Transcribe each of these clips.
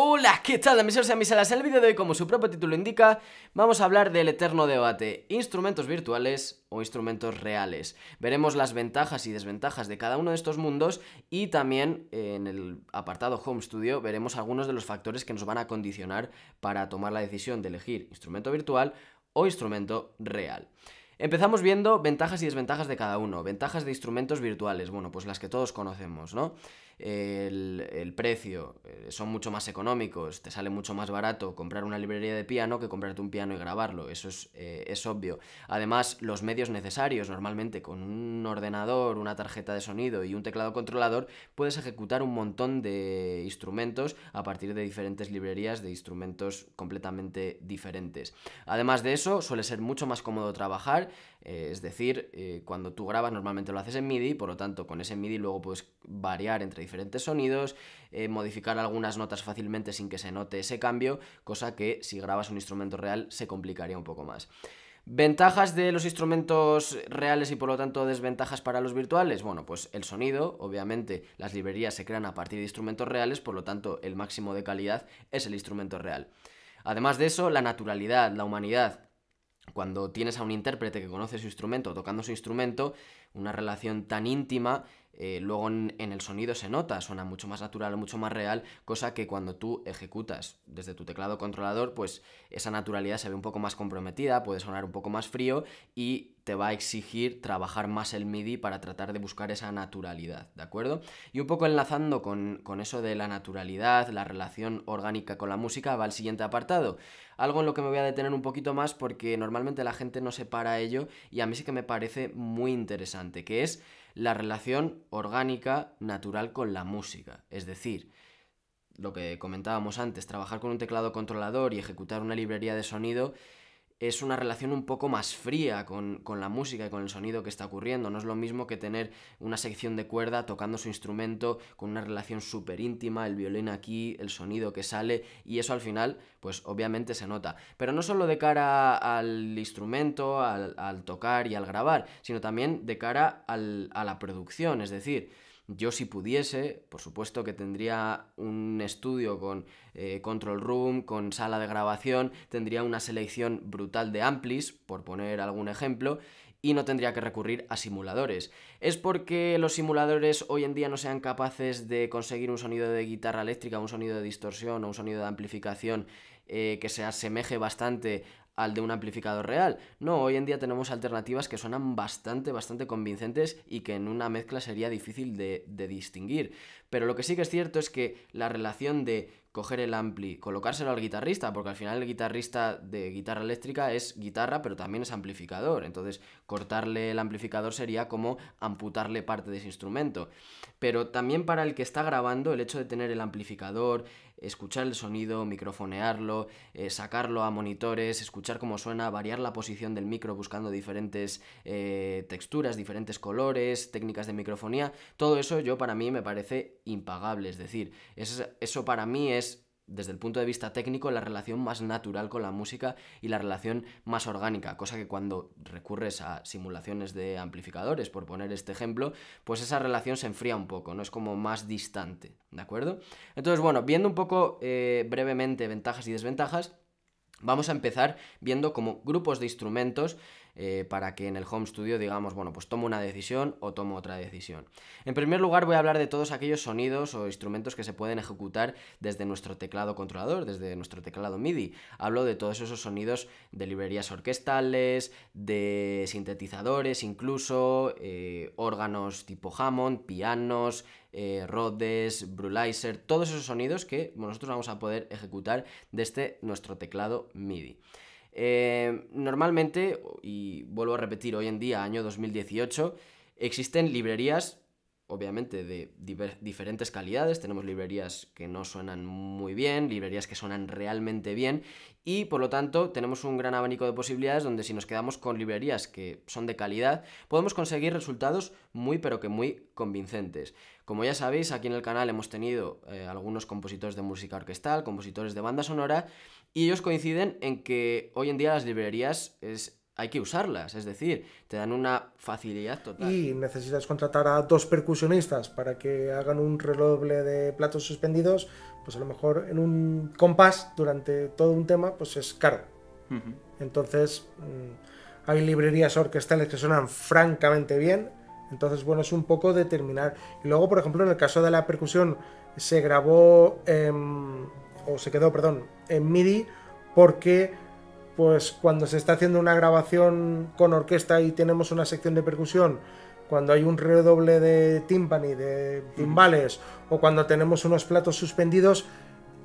Hola, ¿qué tal amigos y amigas? En el vídeo de hoy, como su propio título indica, vamos a hablar del eterno debate, instrumentos virtuales o instrumentos reales. Veremos las ventajas y desventajas de cada uno de estos mundos y también en el apartado Home Studio veremos algunos de los factores que nos van a condicionar para tomar la decisión de elegir instrumento virtual o instrumento real. Empezamos viendo ventajas y desventajas de cada uno. Ventajas de instrumentos virtuales, bueno, pues las que todos conocemos, ¿no? el, precio, eh, son mucho más económicos, te sale mucho más barato comprar una librería de piano que comprarte un piano y grabarlo, eso es, eh, es obvio. Además, los medios necesarios, normalmente con un ordenador, una tarjeta de sonido y un teclado controlador, puedes ejecutar un montón de instrumentos a partir de diferentes librerías de instrumentos completamente diferentes. Además de eso, suele ser mucho más cómodo trabajar, eh, es decir, eh, cuando tú grabas normalmente lo haces en MIDI, por lo tanto con ese MIDI luego puedes variar entre diferentes sonidos, eh, modificar algunas notas fácilmente sin que se note ese cambio, cosa que si grabas un instrumento real se complicaría un poco más. ¿Ventajas de los instrumentos reales y por lo tanto desventajas para los virtuales? Bueno, pues el sonido, obviamente las librerías se crean a partir de instrumentos reales, por lo tanto el máximo de calidad es el instrumento real. Además de eso, la naturalidad, la humanidad, cuando tienes a un intérprete que conoce su instrumento tocando su instrumento, una relación tan íntima eh, luego en, el sonido se nota, suena mucho más natural, mucho más real, cosa que cuando tú ejecutas desde tu teclado controlador, pues esa naturalidad se ve un poco más comprometida, puede sonar un poco más frío y te va a exigir trabajar más el MIDI para tratar de buscar esa naturalidad, ¿de acuerdo? Y un poco enlazando con, con eso de la naturalidad, la relación orgánica con la música, va el siguiente apartado. Algo en lo que me voy a detener un poquito más porque normalmente la gente no se para ello y a mí sí que me parece muy interesante, que es la relación orgánica natural con la música. Es decir, lo que comentábamos antes, trabajar con un teclado controlador y ejecutar una librería de sonido es una relación un poco más fría con, la música y con el sonido que está ocurriendo. No es lo mismo que tener una sección de cuerda tocando su instrumento con una relación súper íntima, el violín aquí, el sonido que sale, y eso al final, pues obviamente se nota. Pero no solo de cara al instrumento, al, tocar y al grabar, sino también de cara a la producción, es decir, yo si pudiese, por supuesto que tendría un estudio con eh, control room, con sala de grabación, tendría una selección brutal de amplis, por poner algún ejemplo, y no tendría que recurrir a simuladores. ¿Es porque los simuladores hoy en día no sean capaces de conseguir un sonido de guitarra eléctrica, un sonido de distorsión o un sonido de amplificación eh, que se asemeje bastante al de un amplificador real. No, hoy en día tenemos alternativas que suenan bastante, bastante convincentes y que en una mezcla sería difícil de, de distinguir. Pero lo que sí que es cierto es que la relación de coger el ampli, colocárselo al guitarrista, porque al final el guitarrista de guitarra eléctrica es guitarra, pero también es amplificador. Entonces, cortarle el amplificador sería como amputarle parte de ese instrumento. Pero también para el que está grabando, el hecho de tener el amplificador, escuchar el sonido, microfonearlo, eh, sacarlo a monitores, escuchar cómo suena, variar la posición del micro buscando diferentes eh, texturas, diferentes colores, técnicas de microfonía, todo eso yo para mí me parece impagable. Es decir, eso, para mí es desde el punto de vista técnico, la relación más natural con la música y la relación más orgánica, cosa que cuando recurres a simulaciones de amplificadores, por poner este ejemplo, pues esa relación se enfría un poco, no es como más distante, ¿de acuerdo? Entonces, bueno, viendo un poco eh, brevemente ventajas y desventajas, vamos a empezar viendo como grupos de instrumentos eh, para que en el home studio digamos, bueno, pues tomo una decisión o tomo otra decisión. En primer lugar voy a hablar de todos aquellos sonidos o instrumentos que se pueden ejecutar desde nuestro teclado controlador, desde nuestro teclado MIDI. Hablo de todos esos sonidos de librerías orquestales, de sintetizadores incluso, eh, órganos tipo Hammond, pianos, Rodes, eh, Rhodes, Brulizer, todos esos sonidos que nosotros vamos a poder ejecutar desde nuestro teclado MIDI. Eh, normalmente, y vuelvo a repetir, hoy en día, año 2018, existen librerías, obviamente, de diferentes calidades. Tenemos librerías que no suenan muy bien, librerías que suenan realmente bien, y por lo tanto tenemos un gran abanico de posibilidades donde si nos quedamos con librerías que son de calidad, podemos conseguir resultados muy pero que muy convincentes. Como ya sabéis, aquí en el canal hemos tenido eh, algunos compositores de música orquestal, compositores de banda sonora, y ellos coinciden en que hoy en día las librerías es, hay que usarlas, es decir, te dan una facilidad total. Y necesitas contratar a dos percusionistas para que hagan un reloj de platos suspendidos, pues a lo mejor en un compás durante todo un tema, pues es caro. Entonces, mm, hay librerías orquestales que suenan francamente bien, entonces, bueno, es un poco determinar. Y luego, por ejemplo, en el caso de la percusión, se grabó... Em, o se quedó, perdón, en MIDI porque pues cuando se está haciendo una grabación con orquesta y tenemos una sección de percusión, cuando hay un redoble de timpani, de timbales, o cuando tenemos unos platos suspendidos,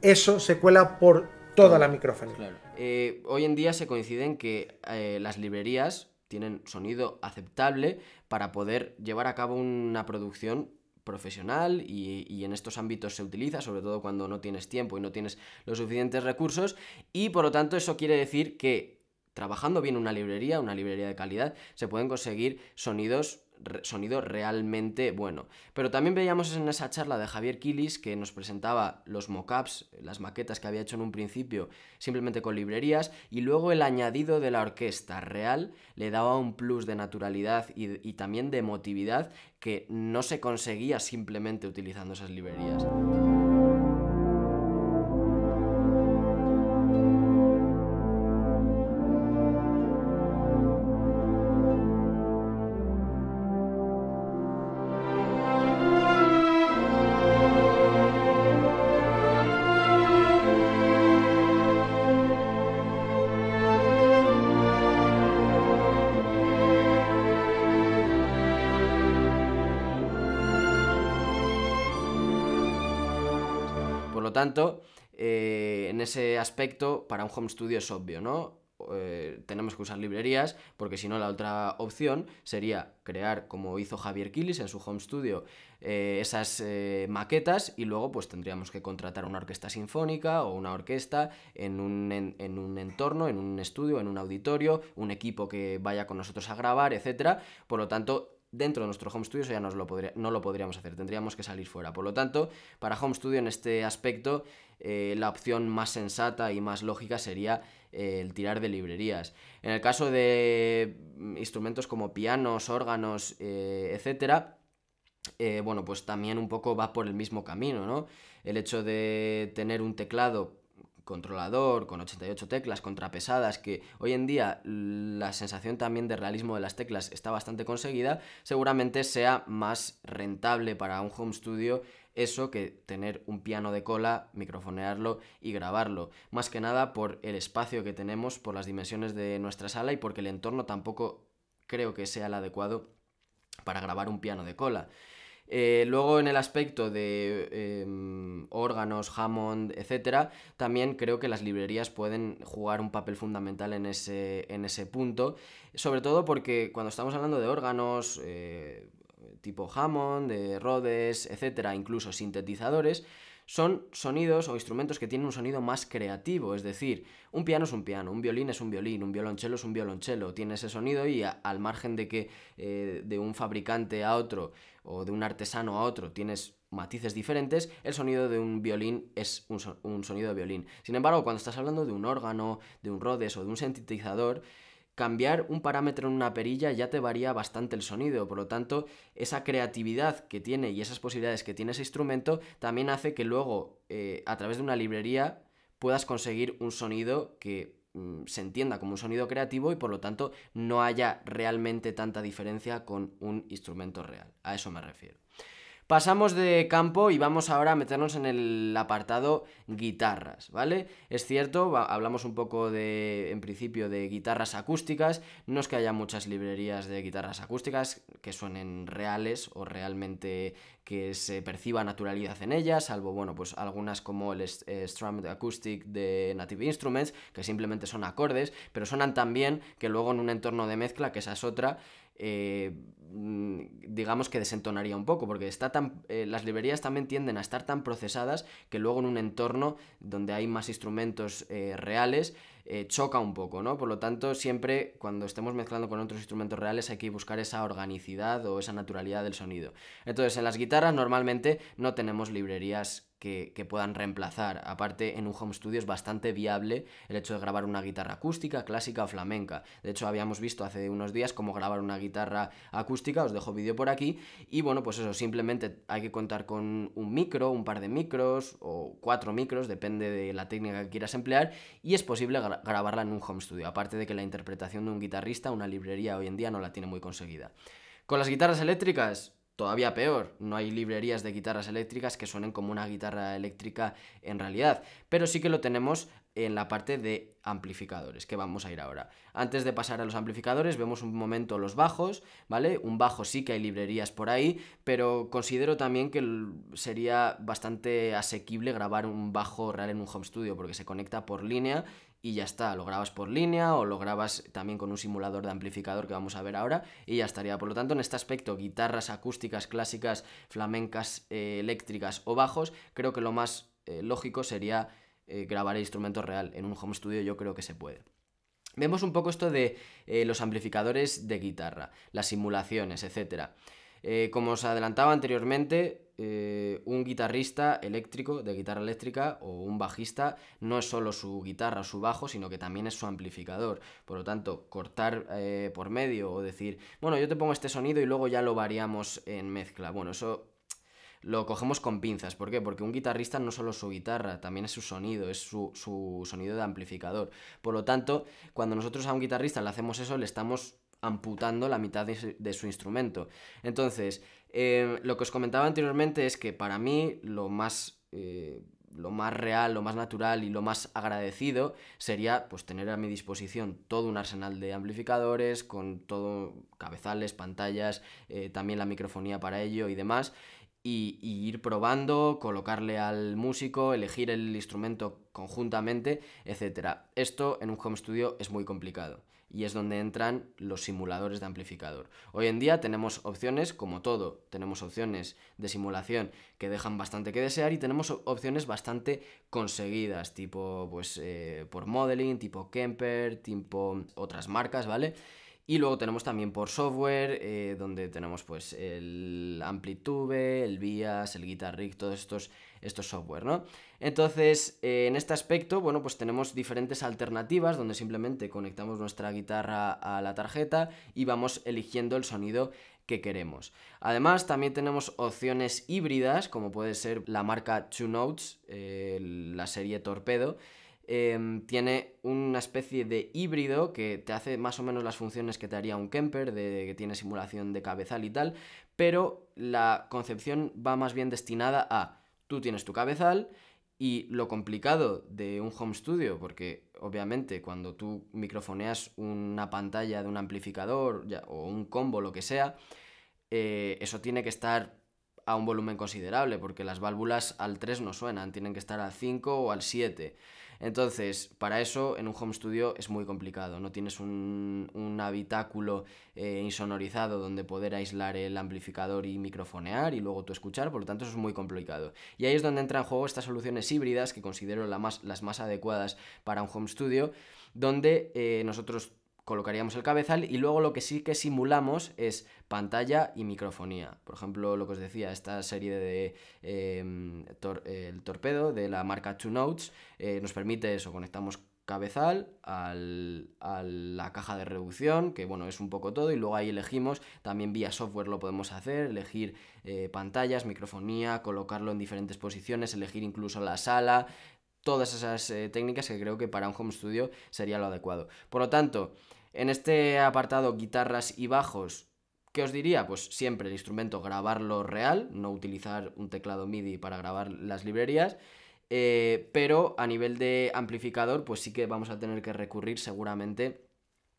eso se cuela por toda la micrófono. Eh, hoy en día se coinciden que eh, las librerías tienen sonido aceptable para poder llevar a cabo una producción profesional y, y, en estos ámbitos se utiliza, sobre todo cuando no tienes tiempo y no tienes los suficientes recursos y por lo tanto eso quiere decir que trabajando bien una librería, una librería de calidad, se pueden conseguir sonidos sonido realmente bueno. Pero también veíamos en esa charla de Javier Kilis que nos presentaba los mockups, las maquetas que había hecho en un principio simplemente con librerías y luego el añadido de la orquesta real le daba un plus de naturalidad y, y también de emotividad que no se conseguía simplemente utilizando esas librerías. tanto, eh, en ese aspecto, para un home studio es obvio, ¿no? Eh, tenemos que usar librerías, porque si no, la otra opción sería crear, como hizo Javier Kilis en su home studio, eh, esas maquetas y luego pues tendríamos que contratar una orquesta sinfónica o una orquesta en un, entorno, en un estudio, en un auditorio, un equipo que vaya con nosotros a grabar, etcétera Por lo tanto, dentro de nuestro home studio ya no lo podríamos hacer, tendríamos que salir fuera. Por lo tanto, para home studio en este aspecto, eh, la opción más sensata y más lógica sería eh, el tirar de librerías. En el caso de mm, instrumentos como pianos, órganos, eh, etc., bueno, pues también un poco va por el mismo camino, ¿no? El hecho de tener un teclado controlador, con 88 teclas, contrapesadas, que hoy en día la sensación también de realismo de las teclas está bastante conseguida, seguramente sea más rentable para un home studio eso que tener un piano de cola, microfonearlo y grabarlo. Más que nada por el espacio que tenemos, por las dimensiones de nuestra sala y porque el entorno tampoco creo que sea el adecuado para grabar un piano de cola. Eh, luego en el aspecto de em, órganos, Hammond, etc., también creo que las librerías pueden jugar un papel fundamental en ese, punto, sobre todo porque cuando estamos hablando de órganos... Eh, tipo Hammond, de Rhodes, etcétera, incluso sintetizadores, son sonidos o instrumentos que tienen un sonido más creativo, es decir, un piano es un piano, un violín es un violín, un violonchelo es un violonchelo, tiene ese sonido y al margen de que eh, de un fabricante a otro o de un artesano a otro tienes matices diferentes, el sonido de un violín es un, sonido de violín. Sin embargo, cuando estás hablando de un órgano, de un Rhodes o de un sintetizador, cambiar un parámetro en una perilla ya te varía bastante el sonido, por lo tanto, esa creatividad que tiene y esas posibilidades que tiene ese instrumento también hace que luego, eh, a través de una librería, puedas conseguir un sonido que Mm, se entienda como un sonido creativo y por lo tanto no haya realmente tanta diferencia con un instrumento real. A eso me refiero. Pasamos de campo y vamos ahora a meternos en el apartado guitarras, ¿vale? Es cierto, hablamos un poco de, en principio, de guitarras acústicas. No es que haya muchas librerías de guitarras acústicas que suenen reales o realmente que se perciba naturalidad en ellas, salvo, bueno, pues algunas como el eh, Strum Acoustic de Native Instruments, que simplemente son acordes, pero suenan tan bien que luego en un entorno de mezcla, que esa es otra, eh, mm, digamos que desentonaría un poco, porque está tan, eh, las librerías también tienden a estar tan procesadas que luego en un entorno donde hay más instrumentos eh, reales choca un poco, ¿no? Por lo tanto, siempre cuando estemos mezclando con otros instrumentos reales hay que buscar esa organicidad o esa naturalidad del sonido. Entonces, en las guitarras normalmente no tenemos librerías que, puedan reemplazar. Aparte, en un home studio es bastante viable el hecho de grabar una guitarra acústica, clásica o flamenca. De hecho, habíamos visto hace unos días cómo grabar una guitarra acústica, os dejo vídeo por aquí. Y bueno, pues eso, simplemente hay que contar con un micro, un par de micros o cuatro micros, depende de la técnica que quieras emplear, y es posible grabarla en un home studio. Aparte de que la interpretación de un guitarrista, una librería hoy en día no la tiene muy conseguida. Con las guitarras eléctricas, Todavía peor, no hay librerías de guitarras eléctricas que suenen como una guitarra eléctrica en realidad, pero sí que lo tenemos en la parte de amplificadores, que vamos a ir ahora. Antes de pasar a los amplificadores, vemos un momento los bajos, ¿vale? Un bajo sí que hay librerías por ahí, pero considero también que sería bastante asequible grabar un bajo real en un home studio, porque se conecta por línea y ya está, lo grabas por línea o lo grabas también con un simulador de amplificador que vamos a ver ahora y ya estaría. Por lo tanto, en este aspecto, guitarras acústicas, clásicas, flamencas, eh, eléctricas o bajos, creo que lo más eh, lógico sería eh, grabar el instrumento real. En un home studio yo creo que se puede. Vemos un poco esto de los amplificadores de guitarra, las simulaciones, etcétera. Eh, como os adelantaba anteriormente, eh, un guitarrista eléctrico, de guitarra eléctrica, o un bajista, no es solo su guitarra o su bajo, sino que también es su amplificador. Por lo tanto, cortar eh, por medio o decir, bueno, yo te pongo este sonido y luego ya lo variamos en mezcla. Bueno, eso lo cogemos con pinzas. ¿Por qué? Porque un guitarrista no solo su guitarra, también es su sonido, es su, sonido de amplificador. Por lo tanto, cuando nosotros a un guitarrista le hacemos eso, le estamos amputando la mitad de su, instrumento. Entonces, em, lo que os comentaba anteriormente es que para mí lo más... Eh, lo más real, lo más natural y lo más agradecido sería pues tener a mi disposición todo un arsenal de amplificadores con todo cabezales, pantallas, eh, también la microfonía para ello y demás y, y, ir probando, colocarle al músico, elegir el instrumento conjuntamente, etc. Esto en un home studio es muy complicado y es donde entran los simuladores de amplificador. Hoy en día tenemos opciones como todo, tenemos opciones de simulación que dejan bastante que desear y tenemos opciones bastante conseguidas, tipo pues eh, por modeling, tipo Kemper, tipo otras marcas, ¿vale? Y luego tenemos también por software, eh, donde tenemos pues el Amplitude, el Vias, el Guitar Rig, todos estos, software, ¿no? Entonces, eh, en este aspecto, bueno, pues tenemos diferentes alternativas donde simplemente conectamos nuestra guitarra a la tarjeta y vamos eligiendo el sonido que queremos. Además, también tenemos opciones híbridas, como puede ser la marca Two Notes, eh, la serie Torpedo, Em, tiene una especie de híbrido que te hace más o menos las funciones que te haría un Kemper, de que tiene simulación de cabezal y tal, pero la concepción va más bien destinada a tú tienes tu cabezal y lo complicado de un home studio, porque obviamente cuando tú microfoneas una pantalla de un amplificador o un combo, lo que sea, eh, eso tiene que estar a un volumen considerable, porque las válvulas al 3 no suenan, tienen que estar al 5 o al 7. Entonces, para eso en un home studio es muy complicado, no tienes un, habitáculo eh, insonorizado donde poder aislar el amplificador y microfonear y luego tú escuchar, por lo tanto eso es muy complicado. Y ahí es donde entran en juego estas soluciones híbridas que considero las más adecuadas para un home studio, donde eh, nosotros colocaríamos el cabezal y luego lo que sí que simulamos es pantalla y microfonía. Por ejemplo, lo que os decía, esta serie de em, el torpedo de la marca Two Notes eh, nos permite eso, conectamos cabezal a la caja de reducción, que bueno, es un poco todo, y luego ahí elegimos, también vía software lo podemos hacer, elegir eh, pantallas, microfonía, colocarlo en diferentes posiciones, elegir incluso la sala, todas esas eh, técnicas que creo que para un home studio sería lo adecuado. Por lo tanto, en este apartado guitarras y bajos, ¿qué os diría? Pues siempre el instrumento grabarlo real, no utilizar un teclado MIDI para grabar las librerías. Eh, pero a nivel de amplificador, pues sí que vamos a tener que recurrir seguramente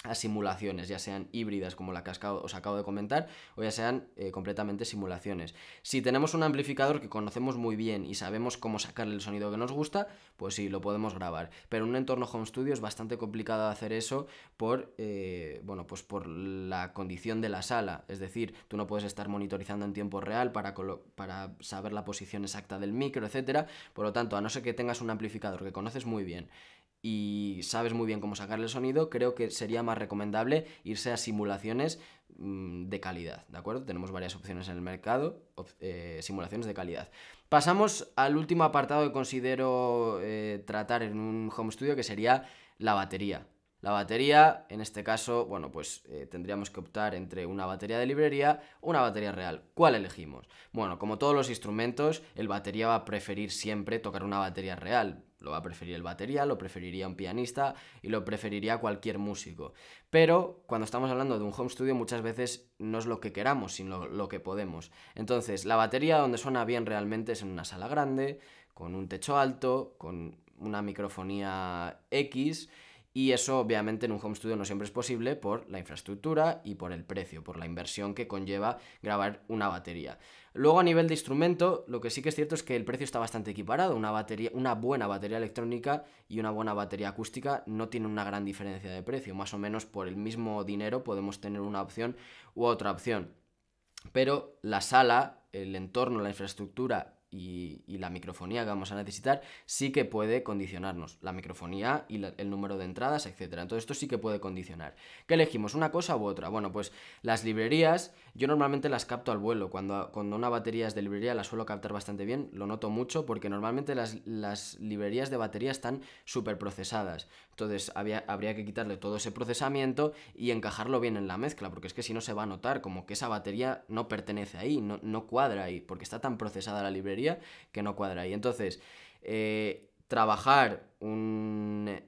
a simulaciones, ya sean híbridas como la que os acabo de comentar o ya sean eh, completamente simulaciones. Si tenemos un amplificador que conocemos muy bien y sabemos cómo sacarle el sonido que nos gusta, pues sí, lo podemos grabar. Pero en un entorno Home Studio es bastante complicado hacer eso por, eh, bueno, pues por la condición de la sala. Es decir, tú no puedes estar monitorizando en tiempo real para, para saber la posición exacta del micro, etc. Por lo tanto, a no ser que tengas un amplificador que conoces muy bien, y sabes muy bien cómo sacarle el sonido, creo que sería más recomendable irse a simulaciones mm, de calidad, ¿de acuerdo? Tenemos varias opciones en el mercado, eh, simulaciones de calidad. Pasamos al último apartado que considero eh, tratar en un home studio, que sería la batería. La batería, en este caso, bueno, pues eh, tendríamos que optar entre una batería de librería o una batería real. ¿Cuál elegimos? Bueno, como todos los instrumentos, el batería va a preferir siempre tocar una batería real lo va a preferir el batería, lo preferiría un pianista y lo preferiría cualquier músico. Pero cuando estamos hablando de un home studio muchas veces no es lo que queramos, sino lo que podemos. Entonces, la batería donde suena bien realmente es en una sala grande, con un techo alto, con una microfonía X y eso obviamente en un home studio no siempre es posible por la infraestructura y por el precio, por la inversión que conlleva grabar una batería. Luego a nivel de instrumento, lo que sí que es cierto es que el precio está bastante equiparado. Una, batería, una buena batería electrónica y una buena batería acústica no tienen una gran diferencia de precio. Más o menos por el mismo dinero podemos tener una opción u otra opción. Pero la sala, el entorno, la infraestructura y, la microfonía que vamos a necesitar sí que puede condicionarnos. La microfonía y el número de entradas, etcétera, Entonces esto sí que puede condicionar. ¿Qué elegimos? ¿Una cosa u otra? Bueno, pues las librerías yo normalmente las capto al vuelo. Cuando, cuando una batería es de librería la suelo captar bastante bien. Lo noto mucho porque normalmente las, librerías de batería están súper procesadas. Entonces habría que quitarle todo ese procesamiento y encajarlo bien en la mezcla. Porque es que si no se va a notar como que esa batería no pertenece ahí, no, no cuadra ahí. Porque está tan procesada la librería que no cuadra y Entonces, eh, trabajar eh, un,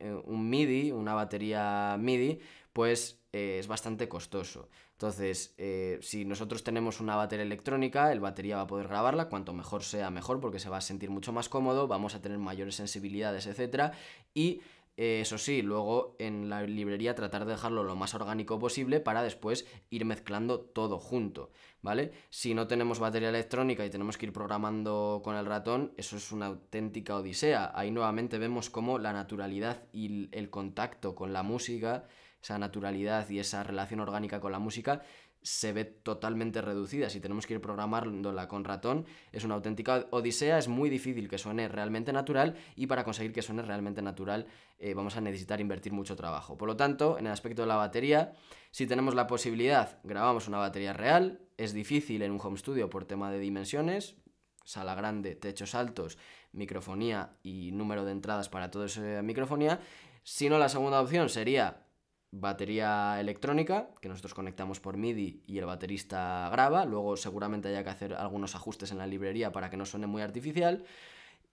MIDI, una batería MIDI, pues eh, es bastante costoso. Entonces, si nosotros tenemos una batería electrónica, el batería va a poder grabarla, cuanto mejor sea, mejor, porque se va a sentir mucho más cómodo, vamos a tener mayores sensibilidades, etcétera, y eso sí, luego en la librería tratar de dejarlo lo más orgánico posible para después ir mezclando todo junto, ¿vale? Si no tenemos batería electrónica y tenemos que ir programando con el ratón, eso es una auténtica odisea. Ahí nuevamente vemos cómo la naturalidad y el contacto con la música, esa naturalidad y esa relación orgánica con la música se ve totalmente reducida. Si tenemos que ir programándola con ratón, es una auténtica odisea, es muy difícil que suene realmente natural y para conseguir que suene realmente natural eh, vamos a necesitar invertir mucho trabajo. Por lo tanto, en el aspecto de la batería, si tenemos la posibilidad, grabamos una batería real, es difícil en un home studio por tema de dimensiones, sala grande, techos altos, microfonía y número de entradas para toda esa microfonía, si no la segunda opción sería batería electrónica, que nosotros conectamos por MIDI y el baterista graba, luego seguramente haya que hacer algunos ajustes en la librería para que no suene muy artificial,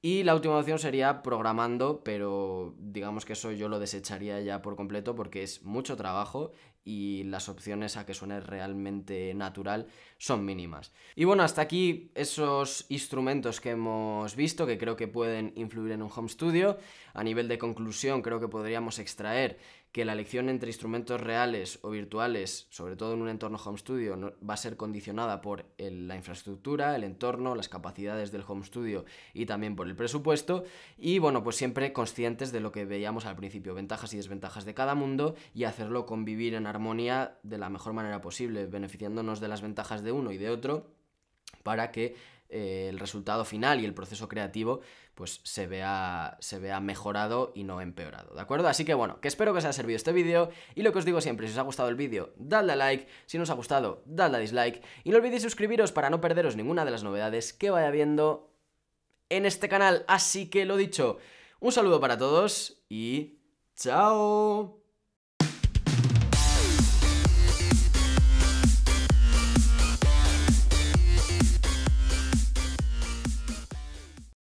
y la última opción sería programando, pero digamos que eso yo lo desecharía ya por completo porque es mucho trabajo y las opciones a que suene realmente natural son mínimas. Y bueno, hasta aquí esos instrumentos que hemos visto que creo que pueden influir en un home studio. A nivel de conclusión creo que podríamos extraer que la elección entre instrumentos reales o virtuales, sobre todo en un entorno home studio, va a ser condicionada por la infraestructura, el entorno, las capacidades del home studio y también por el presupuesto. Y bueno, pues siempre conscientes de lo que veíamos al principio, ventajas y desventajas de cada mundo y hacerlo convivir en armonía de la mejor manera posible, beneficiándonos de las ventajas de uno y de otro para que eh, el resultado final y el proceso creativo pues se vea, mejorado y no empeorado, ¿de acuerdo? Así que bueno, que espero que os haya servido este vídeo y lo que os digo siempre, si os ha gustado el vídeo, dadle a like, si no os ha gustado, dadle a dislike y no olvidéis suscribiros para no perderos ninguna de las novedades que vaya viendo en este canal, así que lo dicho, un saludo para todos y chao.